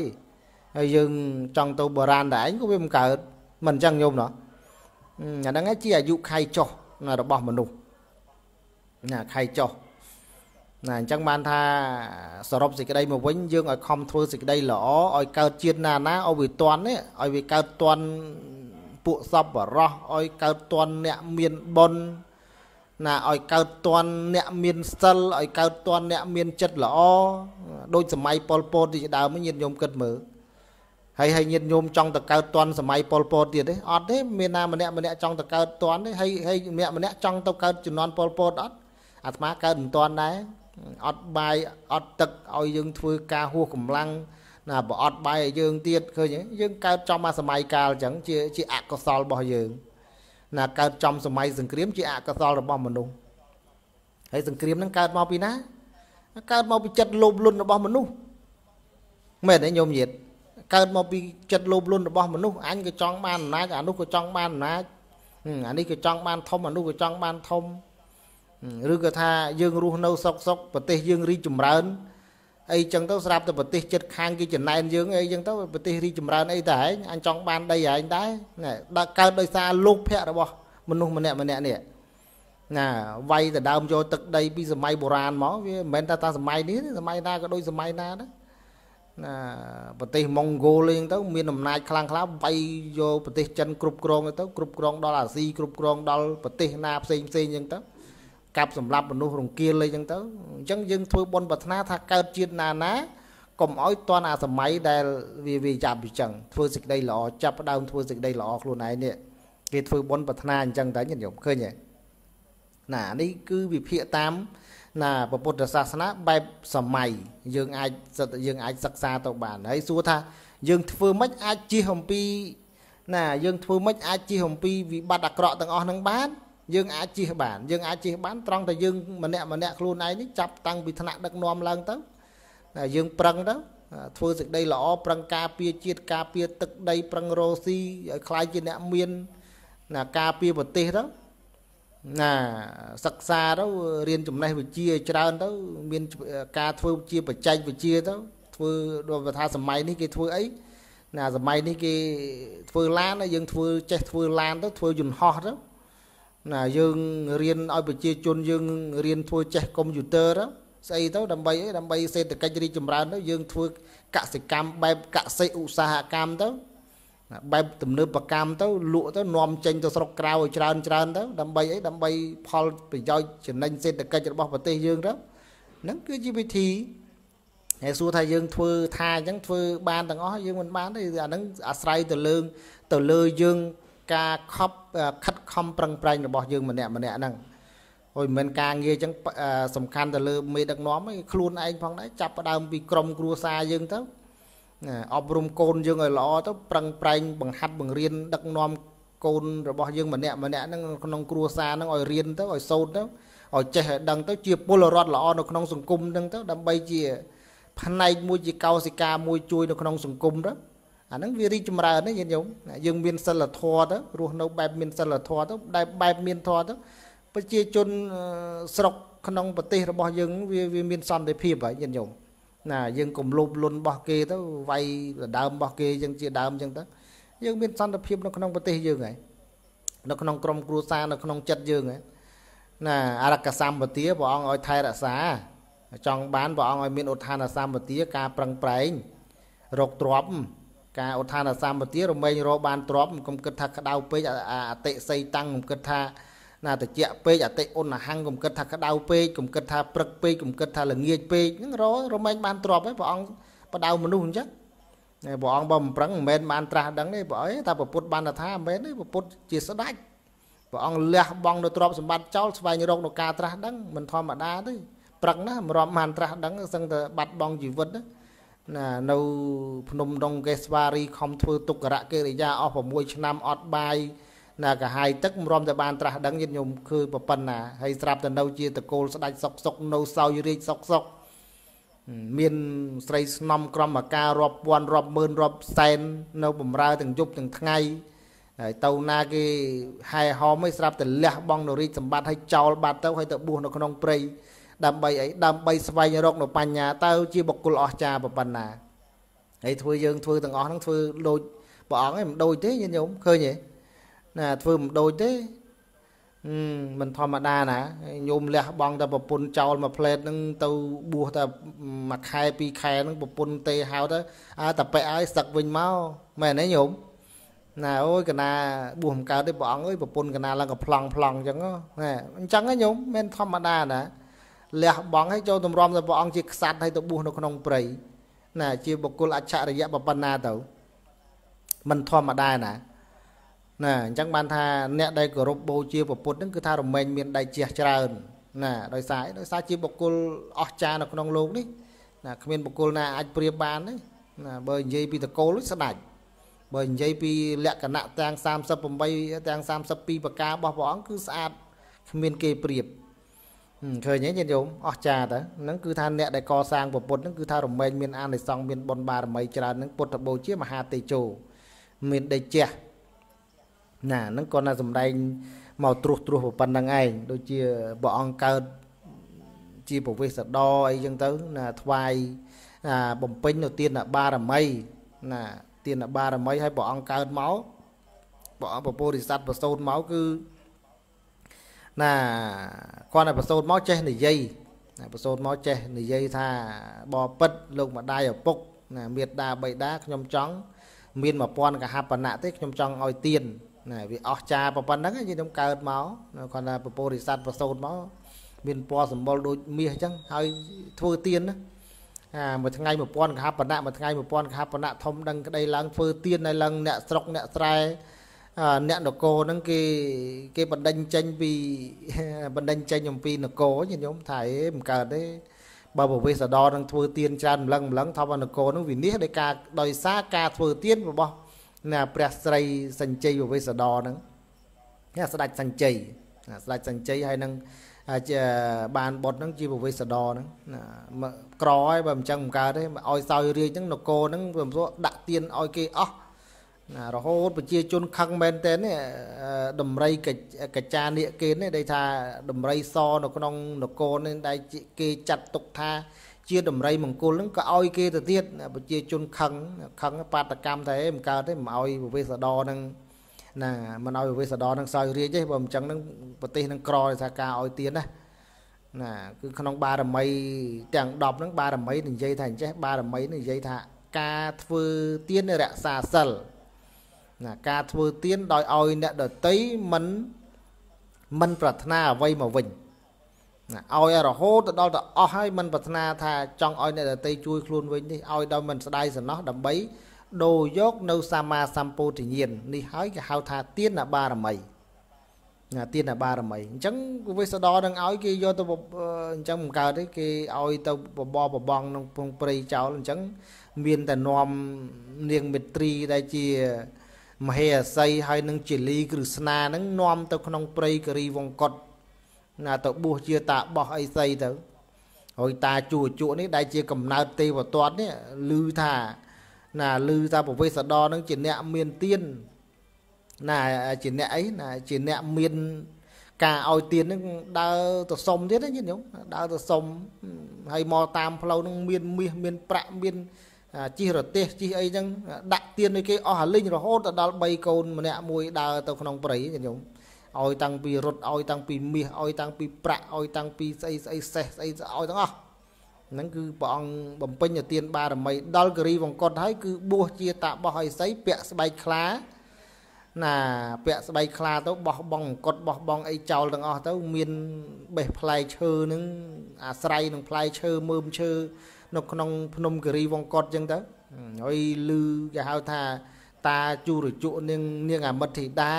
ហើយយើងចង់ទៅបុរាណដែរឯងក៏វាមិនកើតមិនអញ្ចឹងញោមណោះអាហ្នឹងជាអាយុខៃចុះរបស់មនុស្សណាខៃចុះណាអញ្ចឹងបានថាសរុបសេចក្តីមកវិញយើងឲ្យខំធ្វើសេចក្តីល្អឲ្យកើតជាតិណាណាឲ្យវាតន់នេះឲ្យវាកើតតន់ពួកសពបរោះឲ្យកើតតន់អ្នកមានបុណ្យណាឲ្យកើតតន់អ្នកមានសិលឲ្យកើតតន់អ្នកមានចិត្តល្អដូចសម័យប៉ុលពតទីដើមញាតិញោមគិតមើលហើយហើយញាតិញោមចង់ទៅកើតតន់សម័យប៉ុលពតទៀតទេអត់ទេមានណាម្នាក់ម្នាក់ចង់ទៅកើតតន់ទេហើយហើយម្នាក់ម្នាក់ចង់ទៅកើតជំនាន់ប៉ុលពតអត់អាត្មាកើតមិនតន់ដែរអត់បាយអត់ទឹកឲ្យយើងធ្វើការហួសកម្លាំងណាបើអត់បាយឲ្យយើងទៀតឃើញយើងកើតចំមកសម័យកាលអញ្ចឹងជាជាអកុសលរបស់យើង ណាកើតចំសម័យសង្គ្រាមជាអកុសលរបស់មនុស្សហើយសង្គ្រាមហ្នឹងកើតមកពីណាកើតមកពីចិត្តលោភលន់របស់មនុស្សមែនទេញោមញាតកើតមកពីចិត្តលោភលន់របស់មនុស្សអញក៏ចង់បានអំណាចអានោះក៏ចង់បានអំណាចអានេះក៏ចង់បានធំអានោះក៏ចង់បានធំឬក៏ថាយើងរស់នៅសុកសុកប្រទេស យើងរីកចម្រើនអីចឹងទៅស្រាប់តែប្រទេសចិត្តខាងគេចំណែនយើងអីចឹងទៅប្រទេសរីកចម្រើនអីតើឯងអញចង់បានដីឯងដែរណែដល់កើតដោយសារលោកភៈរបស់ មនុស្សម្នាក់ម្នាក់នេះណាវាយដដើមយកទឹកដីពីសម័យបុរាណមកវាមិនមែនតែតាសម័យនេះសម័យណាក៏ដូចសម័យណាដែរណាប្រទេសម៉ុងហ្គោលអីទៅ មានអំណាចខ្លាំងខ្លាវាយយកប្រទេសចិនគ្រប់គ្រងទៅគ្រប់គ្រងដល់អាស៊ីគ្រប់គ្រងដល់ប្រទេសណាផ្សេងផ្សេងអញ្ចឹងទៅកាប់សម្លាប់មនុស្សរង្គាលអីចឹងទៅអញ្ចឹងយើងធ្វើបុណ្យប្រាថ្នាថាកើតជាតិណាណាកុំឲ្យតន់អាសម័យដែលវាវាចាប់អញ្ចឹងធ្វើសេចក្តីល្អចាប់ដើមធ្វើសេចក្តីល្អខ្លួនឯងនេះគេធ្វើបុណ្យប្រាថ្នាអញ្ចឹងតែញាតិញោមឃើញទេណានេះគឺវិភាគតាមណាពុទ្ធសាសនាបែបសម័យយើងអាចសិតយើងអាចសិក្សាទៅបានហើយសួរថាយើងធ្វើមិនអាចជិះអំពីណាយើងធ្វើមិនអាចជិះអំពីវិបត្តិអាក្រក់ទាំងអស់នឹងបានយើងអាចជិះបានយើងអាចជិះបានត្រង់តែយើងម្នាក់ម្នាក់ខ្លួនឯងនេះចាប់តាំងពីថ្នាក់ដឹកនាំឡើងទៅយើងប្រឹងទៅធ្វើសេចក្តីល្អប្រឹងការពារជាតិការពារទឹកដីប្រឹងរោស៊ីឲ្យខ្លាយជាអ្នកមានណាការពារប្រទេសទៅណាសិក្សាទៅរៀនចំណេះវិជ្ជាច្រើនទៅ មានការធ្វើជាបច្ចេកវិទ្យាទៅធ្វើដូចថាសម័យនេះគេធ្វើអីណាសម័យនេះគេធ្វើឡានយើងធ្វើចេះធ្វើឡានទៅធ្វើ យន្តហោះទៅណាយើងរៀនឲ្យប្រជា ជនយើងរៀនធ្វើចេះកុំព្យូទ័រស្អីទៅដើម្បីអីដើម្បីសេដ្ឋកិច្ចរីកចម្រើនទៅយើងធ្វើកសិកម្មបែបកសិឧស្សាហកម្មទៅ បែបទំនើបកម្មទៅ លក់ទៅនាំចេញទៅស្រុកក្រៅឲ្យច្រើនច្រើនទៅ ដើម្បីអីដើម្បី ផលប្រយោជន៍ចំណេញសេដ្ឋកិច្ចរបស់ប្រទេសយើងទៅហ្នឹងគឺជាវិធីហើយសួរថាយើង ធ្វើថាអញ្ចឹងធ្វើបានទាំងអស់យើងមិនបានទេអាហ្នឹងអាស្រ័យទៅលើទៅលើយើងការខប់ខិតខំប្រឹងប្រែងរបស់យើងម្នាក់ម្នាក់ហ្នឹងអុយមិនការងារចឹងសំខាន់ទៅលើមេដឹកនាំឯងខ្លួនឯងផងដែរចាប់ផ្ដើម ពីក្រមគ្រួសារយើងទៅអប់រំកូនយើងឲ្យល្អទៅប្រឹងប្រែងបង្ហាត់បង្រៀនដឹកនាំកូនរបស់យើងម្នាក់ម្នាក់ហ្នឹងក្នុងគ្រួសារហ្នឹងឲ្យរៀនទៅឲ្យសូត្រទៅឲ្យចេះឲ្យដឹងទៅជាពលរដ្ឋល្អនៅក្នុងសង្គមហ្នឹង ទៅដើម្បីជា ផ្នែក មួយជាកោសិកាមួយជួយនៅក្នុងសង្គមទៅអាហ្នឹងវារីចម្រើនណាយាយញោមយើងមានសិលធម៌ទៅរស់នៅបែបមានសិលធម៌ទៅដែលបែបមានធម៌ទៅប្រជាជនស្រុកក្នុងប្រទេសរបស់យើងវាវាមានសន្តិភាពហើយយាយញោមណាយើងកុំលោភលន់របស់គេទៅវាយដដើមរបស់គេយើងជាដើមចឹងទៅយើង មានសន្តិភាពនៅក្នុងប្រទេសយើងហើយនៅក្នុងក្រមគ្រួសារនៅ ក្នុងចិត្តយើងហើយណាអរកសម្បទាព្រះអង្គឲ្យថែរក្សា ចង់បានព្រះអង្គឲ្យមានឧទ្ធានសម្បទាការប្រឹងប្រែងរកទ្រព្យការឧទ្ានសម្បទារមែងរបានទ្របមិនគំគិតថាក្តៅពេកអតិស័យតាំងមិនគិតថាណាតិចពេកអតិឧណហង្គគំគិតថាក្តៅពេកគំគិតថាព្រឹកពេកគំគិតថាល្ងាចពេកហ្នឹងររមែងបានទ្របហើយព្រះអង្គបដៅមនុស្សអញ្ចឹងព្រះអង្គបើមិនប្រឹងមិនមែនបានត្រាស់ដឹងទេព្រះអើយថាព្រះពុទ្ធបានថាមិនមែនទេព្រះពុទ្ធជាស្ដេចព្រះអង្គលះបង់នៅទ្រព្យសម្បត្តិចោលស្វែងរកនៅការត្រាស់ដឹងមិនធម្មតាទេព្រឹកណាមិនរាប់បានត្រាស់ដឹងសឹងតែបាត់បង់ជីវិតណាណានៅភ្នំដងកេស្វារី ខំធ្វើទុក្ករកិរិយាអស់6ឆ្នាំអត់បាយណាកាហាយទឹកមិនរំតែបានត្រាស់ដឹងញាតិញោមគឺប៉ុណ្ណាហើយស្រាប់តែនៅជាតកូលស្ដាច់សុកសុកនៅសោយរាជសុកសុកមានស្រីស្នំក្រមការរាប់ពាន់រាប់ម៉ឺនរាប់សែននៅបំរើទាំងយប់ទាំងថ្ងៃហើយទៅណាគេហែហោមឲ្យស្រាប់តែលះបង់នៅរាជសម្បត្តិឲ្យចោលបាត់ទៅឲ្យទៅបួសនៅក្នុងព្រៃដើម្បីអីដើម្បីស្វែងរកនៅបញ្ញាទៅជាបុគ្គលអស្ចារ្យប៉ុណ្ណាហើយធ្វើយើង ធ្វើទាំងអស់ហ្នឹងធ្វើដូចព្រះអង្គឯងមិនដូចទេញាតិញោមឃើញទេណាធ្វើមិនដូចទេមិនធម្មតាណាញោមលះបងតែប្រពន្ធចោលមួយផ្លែតហ្នឹងទៅបួសតែមួយខែពីរខែហ្នឹងប្រពន្ធទេហៅទៅអើតែប៉ែឲ្យសឹកវិញមកមែនទេញោមណាអូយកណាបួសមិនកើតទេព្រះអង្គអើយប្រពន្ធកណាឡើងក៏ប្លង់ប្លង់អញ្ចឹងណាអញ្ចឹងហ្នឹងញោមមិនធម្មតាណាលះបង់ហើយចូលទម្រាំទៅព្រះអង្គជាក្សត្រហើយទៅបួសនៅក្នុងព្រៃណាជាបុគ្គលអច្ឆរិយៈបបណ្ណាទៅមិនធម្មតាណាណាអញ្ចឹងបានថាអ្នកដែលគោរពបូជាពុទ្ធហ្នឹងគឺថារមែងមានដៃជះច្រើនណាដោយសារដោយសារជាបុគ្គលអស្ចារ្យនៅក្នុងលោកនេះណាគ្មានបុគ្គលណាអាចប្រៀបបានទេណាបើនិយាយពីតកូលស្ដាច់បើនិយាយពីលក្ខណៈទាំង38ទាំង32ប្រការរបស់ព្រះអង្គគឺស្អាតគ្មានគេប្រៀបណាឃើញទេញាតិញោមអស្ចារ្យតើហ្នឹងគឺថាអ្នកដែលកសាងពុទ្ធហ្នឹងគឺថារមែងមានអានិសង្ឃមានបុណ្យបារមីច្រើនហ្នឹងពុទ្ធបូជាមហាទេជោមានដេជះណាហ្នឹងគាត់ណាសំដែងមកត្រុសត្រុសប៉ុណ្្នឹងឯងដូចជាព្រះអង្គកើតជាប្រវេសដរអីចឹងទៅណាថ្វាយណាបំពេញនៅទានបារមីណា ទានបារមីឲ្យព្រះអង្គកើតមកព្រះអង្គពពុរិស័តប្រសូតមកគឺណាគាត់តែប្រសូតមកចេះនិយាយណាប្រសូតមកចេះនិយាយថាបបិទ្ធលោកម្ដាយឪពុកណាមេត្តាបិតាខ្ញុំចង់មាន1000កហបណៈទេខ្ញុំចង់ឲ្យទៀនណាវាអស់ចាប៉ុណ្ណឹងខ្ញុំកើតមកគាត់ថាពពុរិស័តប្រសូតមកមានពណ៌សម្បុរដូចមាសអញ្ចឹងហើយធ្វើទៀនណាអាមួយថ្ងៃ1000កហបណៈមួយថ្ងៃ1000កហបណៈធំដឹងក្តីឡើងធ្វើទៀននៅឡើងអ្នកស្រុកអ្នកស្រែអ្នកនគរហ្នឹងគេគេបណ្ដិញចេញពីបណ្ដិញចេញអំពីនគរញាតិញោមថាអេមិនកើតទេបើប្រវេសដរនឹងធ្វើទៀនច្រើនម្លឹងម្លឹងថាបើនគរនឹងវិនិច្ឆ័យដោយការដោយសារការធ្វើទៀនរបស់ណាព្រះស្រីសញ្ជ័យប្រវេសដរនឹងណាស្ដេចសញ្ជ័យណាស្ដេចសញ្ជ័យហើយនឹងជាបានបុតនឹងជាប្រវេសដរនឹងណាក្រហើយបើមិនចឹងមិនកើតទេឲ្យសោយរាជនឹងនគរនឹងវាមិនស្រួលដាក់ទៀនឲ្យគេអស់ណារហូត ប្រជាជនខឹងមែនតើនេះដំរីកាចានៀកគេនេះដែលថាដំរីសនៅក្នុងនគរនេះដែលគេចាត់ទុកថា ជាដំរី មង្គលនឹងក៏ឲ្យគេទៅទៀតប្រជាជនខឹងខឹងបាតកម្មតែឯងមិនកើតទេមិនឲ្យវេសដរនឹងណាមិនឲ្យវេសដរនឹងសោយរាជទេបើមិនចឹងនឹងប្រទេសនឹងក្រថាការឲ្យទៀតណាណាគឺក្នុង បារមីទាំង10ហ្នឹងបារមីនិយាយថាអញ្ចេះបារមីនិយាយថា ការធ្វើទានរក្សាសិលណាការធ្វើទៀនដោយឲ្យអ្នកដតីមិនមិនប្រាថ្នាអ្វីមកវិញណាឲ្យរហូតទៅដល់ទៅអស់ហើយមិនប្រាថ្នាថាចង់ឲ្យអ្នកដតីជួយខ្លួនវិញនេះឲ្យដោយមិនស្ដាយសំណោះដើម្បី ដូរយកនៅសម្មាសម្ពោធិញ្ញាណនេះហើយគេហៅថាទៀនបារមីណាទៀនបារមីអញ្ចឹងវិសដរនឹងឲ្យគេយកទៅអញ្ចឹងមិនកើតទេគេឲ្យទៅបបបបងក្នុងព្រៃចោលអញ្ចឹងមានតែនំនាងមេត្រីដែលជាមហេសីហើយនឹងជាលីគ្រឹស្នានឹងនាំទៅក្នុងព្រៃករីវង្គត់ណាទៅបួសជាតាបោះអីសីទៅហើយតាជួជក់នេះដែលជាកំណើតទេវទត្តនេះឮថាណាឮថាប្រវេសដរនឹងជាអ្នកមានទៀនណាជាអ្នកអីណាជាអ្នកមានការឲ្យទៀននឹងដើរទៅសុំទៀតណាញាតិញោមដើរទៅសុំហើយមកតាម ផ្លូវនឹងមាន មាសមានប្រាក់មានជីរទេសជីអីចឹងដាក់ទៀនដូចគេអស់អាលិញរហូតដល់3កូនម្នាក់មួយដើរទៅក្នុងព្រៃខ្ញុំឲ្យតាំងពីរត់ឲ្យតាំងពី មាសឲ្យតាំងពីប្រាក់ឲ្យតាំងពីស្អីស្អីសេះស្អីឲ្យទាំងអស់ហ្នឹងគឺព្រះអង្គបំពេញទានបារមី ដល់គិរីវង្គត់ហើយគឺបួសជាតាបោះឲ្យស័យពាក់ស្បែកខ្លាណាពាក់ស្បែកខ្លាទៅបោះបងអង្គត់បោះបងអីចោលទាំងអស់ទៅ មានបេះផ្លែឈើនឹងអាស្រ័យនឹងផ្លែឈើមើមឈើនៅក្នុងភ្នំគិរីវង្កត់អញ្ចឹងទៅហើយលឺគេហៅថា តាជូរជក់នាងនាងអមិត្តធីតា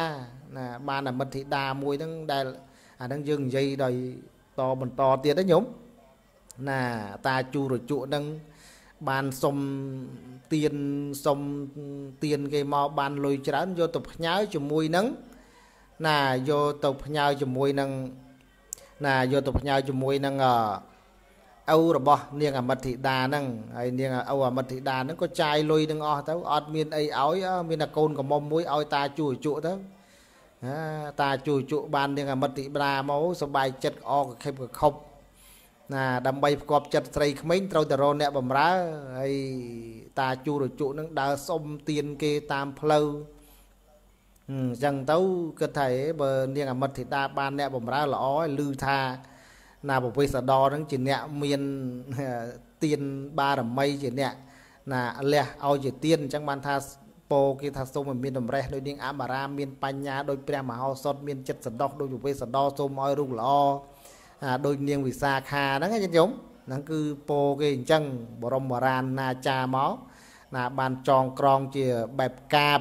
ណាបានអមិត្តធីតាមួយហ្នឹងដែល អាហ្នឹងយើងនិយាយដោយតបន្តទៀតណាញោមណាតាជូរជក់ហ្នឹងបានសុំទៀនសុំទៀនគេមកបានលុយច្រើនយកទៅផ្ញើជាមួយនឹងណាយកទៅផ្ញើជាមួយនឹងណាយកទៅផ្ញើជាមួយនឹងអឺឪរបស់នាងអមតិតាហ្នឹងហើយនាងឪអមតិតាហ្នឹងក៏ចាយលុយនឹងអស់ទៅអត់មានអីឲ្យមានតែកូនកមុំមួយឲ្យតាជួយជក់ទៅតាជួយជក់បាននាងអមតិតាមកសុបាយចិត្តអកខិបកខប់ណា ដើម្បីផ្គប់ចិត្តស្រីក្មេងត្រូវតែរអ្នកបំរើហើយតាជូរជក់នឹងដើរសុំទៀនគេតាមផ្លូវអញ្ចឹងទៅគិតថាបើនាងអមតិតាបានអ្នកបំរើល្អហើយឮថាណាពវេសដរនឹងជាអ្នកមានទៀនបារមីជាអ្នកណាលះឲ្យជាទៀនអញ្ចឹងបានថាពោគេថាសូមឲ្យមានតម្រេះដោយនាងអមរាមានបញ្ញាដោយព្រះមហោសត មាន ចិត្តសដោះដោយពវេសដរសូមឲ្យរូបល្អដោយនាងវិសាខាហ្នឹងញាតិញោមហ្នឹងគឺពោគេអញ្ចឹងបរមរានណាចាមកណាបានចងក្រងជាបែបកាប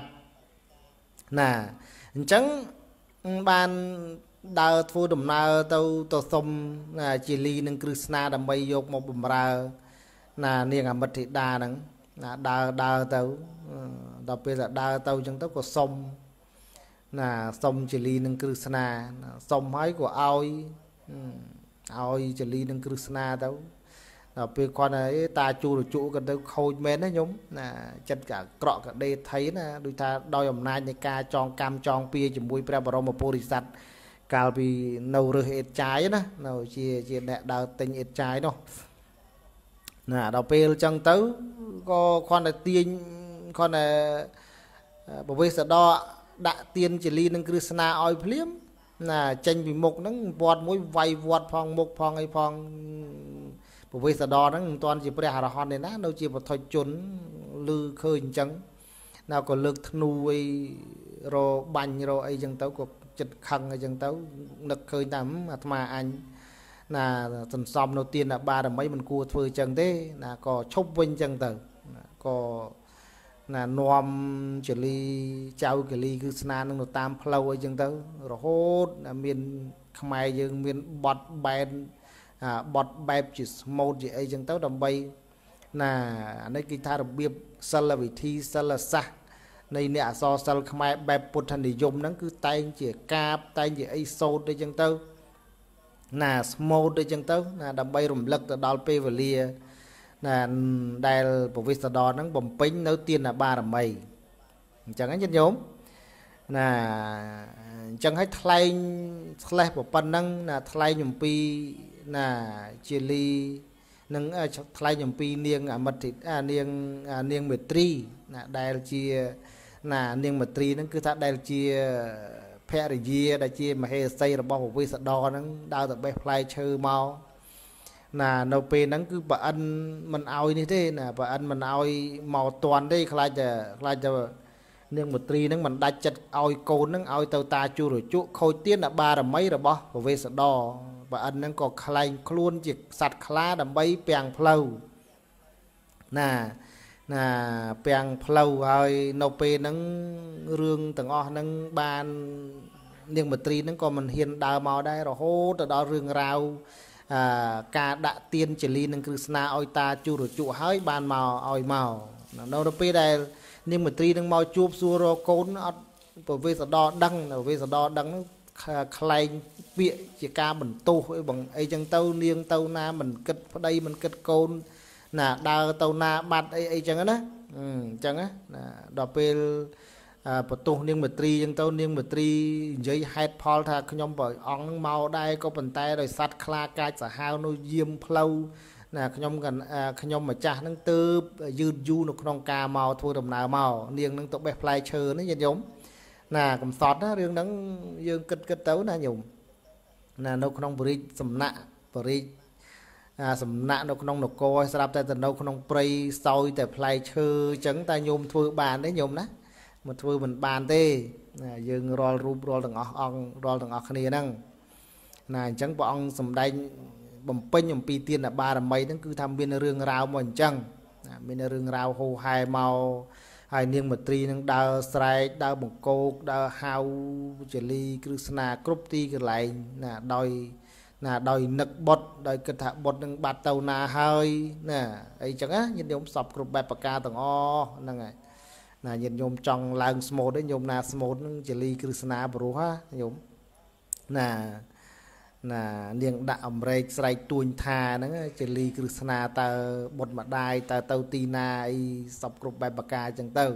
ណាអញ្ចឹងបានដើរធ្វើដំណើរទៅទៅសុំជាលីនឹងគ្រឹះស្នាដើម្បីយកមកបំរើ ណា នាងអមិទ្ធិតាហ្នឹងណាដើរដើរទៅដល់ពេលតែដើរទៅអញ្ចឹងទៅក៏សុំណាសុំជាលីនឹងគ្រឹះស្នាសុំហើយក៏ឲ្យឲ្យជាលីនឹងគ្រឹះស្នាទៅដល់ពេលគាត់ថាអេតាជូរជក់ក៏ទៅ ខូចមែនណាខ្ញុំណាចិត្តក៏ក្រក់ក៏ដេថៃណាដូចថាដោយអំណាចនៃការចងកម្មចងពៀជាមួយព្រះបរមពុរិស័ទកាលពីនៅរើសអេតចាយណានៅជាជាអ្នកដើរទិញអេតចាយនោះណាដល់ពេលអញ្ចឹងទៅក៏គ្រាន់តែទាញគ្រាន់តែបវេសដរដាក់ទៀនចលីនឹងគ្រឹះស្នាឲ្យភ្លាម ណា ចេញពីមុខហ្នឹងវត្តមួយវាយវត្តផងមុខផងអីផងពវេសដរហ្នឹងមិនទាន់ជាព្រះអរហន្តទេណានៅ ជាពធជនឮឃើញអញ្ចឹងណាក៏លើកធ្នូអីរបាញ់រអីអញ្ចឹងទៅក៏ចិត្តខឹងអីចឹងទៅនឹកឃើញតាម អាត្មាអញណាសន្សំនៅទានបារមីមិនគួរធ្វើចឹងទេណាក៏ឈប់វិញចឹងទៅក៏ណានោមចលីចៅកលីគឺស្នានឹងទៅតាម ផ្លូវអីចឹងទៅរហូតមានខ្មែរយើងមានបត់បែនបត់បែបជាស្មូតជាអីចឹងទៅដើម្បីណាអានេះគេថារបៀបសិលវិធីសិលសាស្ត្រនៃអ្នកអសរសិល្ប៍ខ្មែរបែបពុទ្ធនិយមហ្នឹងគឺតែងជាកាបតែងជាអីសោតដូចចឹងទៅ ណាស្មូតដូចចឹងទៅ ណា ដើម្បីរំលឹកទៅដល់ពេលវេលាណាដែលពវិស្សដរហ្នឹង បំពេញនៅទានបារមីអញ្ចឹងហ្នឹងញោមណាអញ្ចឹងឲ្យថ្លែងឆ្លេះប៉ុណ្ណឹង ណាថ្លែងអំពីណាជាលីនឹងថ្លែងអំពីនាងអមិតនាងនាងមេត្រីណាដែលជាណានាងមត្រីហ្នឹងគឺថាដែលជាភរិយាដែលជាមហេសីរបស់ពវិសដរហ្នឹងដើរទៅបេះផ្លែឈើមកណានៅពេលហ្នឹងគឺប្រអិនមិនអោយនេះទេណាប្រអិនមិនអោយមកតន់ទេខ្លាចតែខ្លាចតែនាងមត្រីហ្នឹងមិនដាច់ចិត្តឲ្យកូនហ្នឹងឲ្យទៅតាជួរជក់ខូចទានបារមីរបស់ពវេសដរប្រអិនហ្នឹងក៏ខ្លែងខ្លួនជាសัตว์ខ្លាដើម្បីពាំងផ្លូវណាណាពាំងផ្លូវហើយនៅពេលហ្នឹងរឿងទាំងអស់ហ្នឹងបាននាងមត្រីហ្នឹងក៏មិនហ៊ានដើរមកដែររហូតទៅដល់រឿងរ៉ាវអឺការដាក់ទៀនចលីនឹងគ្រឹស្នាឲ្យតាជូរជក់ហើយបានមកឲ្យមកនៅទៅពេលដែលនាងមត្រីនឹងមកជួបសួររកកូនអត់ប្រវេសដរដឹងប្រវេសដរដឹងខ្លែងពាកជាការបន្ទោសអីបងអីចឹងទៅ នាង ទៅណាមិនគិតប្តីមិនគិតកូនណាដើរទៅណាបាត់អីអីចឹងណាអញ្ចឹងណាដល់ពេលបន្ទោសនាងមត្រីចឹងទៅ នាងមត្រីនិយាយហេតុផលថាខ្ញុំប្រអង្គនឹងមកដែរក៏ប៉ុន្តែដោយសัตว์ខ្លាកាចសាហាវនោះយាមផ្លូវណាខ្ញុំខ្ញុំម្ចាស់នឹងទៅយឺតយូរនៅក្នុងការមកធ្វើដំណើរមកនាងនឹងទៅបេះផ្លែឈើនេះញាតិញោមណាកំសត់ណារឿងហ្នឹងយើងគិតគិតទៅណាញោមណានៅក្នុងបរិយសំណាក់បរិយសំណាក់នៅក្នុងនគរស្រាប់តែទៅនៅ ក្នុងព្រៃសោយតែផ្លែឈើអញ្ចឹង តែញោមធ្វើបានទេញោមណាមកធ្វើមិនបានទេយើងរាល់រូបរាល់ទាំងអស់អង្គរាល់ទាំងអស់គ្នាហ្នឹងណាអញ្ចឹងព្រះអង្គសម្ដែងបំពេញអំពីទានបារមីហ្នឹង គឺថាមានរឿងរ៉ាវមកអញ្ចឹងមានរឿងរ៉ាវហូហែមកហើយនាងមត្រីនឹងដើរស្រែកដើរបង្គោកដើរហៅចលីគ្រឹស្នាគ្រប់ទីកន្លែងណាដោយណាដោយនឹកបុតដោយគិតថាបុតនឹងបាត់ទៅណាហើយណាអីចឹងណាញាតិញោមសពគ្រប់បែបប្រការទាំងអស់ហ្នឹងហើយណាញាតិញោមចង់ឡើងស្មូតទេញោមណាស្មូតនឹងចលី គ្រឹស្នាបរុសណាញោមណាណានាងដាក់អំរែកស្រែកទួញថាហ្នឹងចលីគ្រឹស្នាតើបុតម្ដាយតើទៅទីណាអីសពគ្រប់បែបប្រការចឹងទៅ